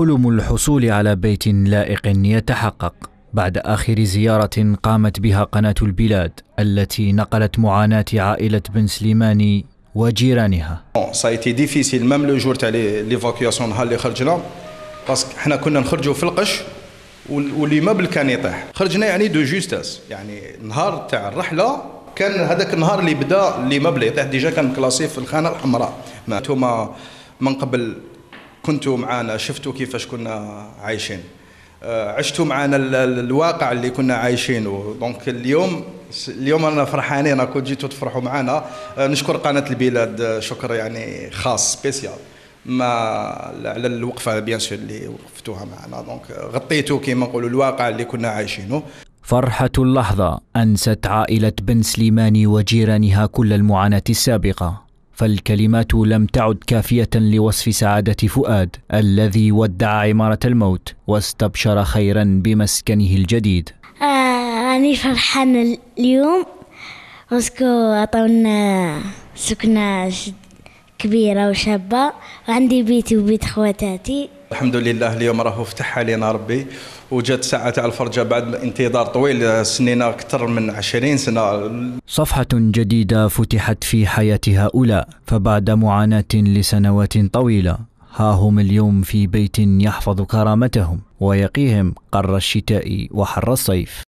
حلم الحصول على بيت لائق يتحقق بعد آخر زيارة قامت بها قناة البلاد التي نقلت معاناة عائلة بن سليماني وجيرانها. سا ديفيسيل ميم لو جور تاع ليفاكياسيون نهار اللي خرجنا باسكو حنا كنا نخرجوا في القش والليمابل كان يطيح خرجنا يعني دو جوستاس يعني نهار تاع الرحله كان هذاك النهار اللي بدا اللي الليمابل يطيح ديجا كان كلاسي في الخانه الحمراء ما من قبل كنتوا معانا شفتوا كيفاش كنا عايشين آه، عشتوا معنا الواقع اللي كنا عايشينه دونك اليوم اليوم انا فرحانين راكم جيتوا تفرحوا معنا آه، نشكر قناه البلاد آه، شكر يعني خاص سبيسيال ما على الوقفه بيان سور اللي وقفتوها معنا دونك غطيتوا كيما نقولوا الواقع اللي كنا عايشينه فرحة اللحظة أنست عائلة بن سليماني وجيرانها كل المعاناة السابقة فالكلمات لم تعد كافية لوصف سعادة فؤاد الذي ودع عمارة الموت واستبشر خيرا بمسكنه الجديد آه أنا فرحان اليوم وسكو عطونا سكنة كبيرة وشابة عندي بيتي وبيت خواتاتي الحمد لله اليوم راه فتح علينا ربي وجات ساعة تاع الفرجة بعد انتظار طويل سنين أكثر من عشرين سنة صفحة جديدة فتحت في حياة هؤلاء فبعد معاناة لسنوات طويلة ها هم اليوم في بيت يحفظ كرامتهم ويقيهم قر الشتاء وحر الصيف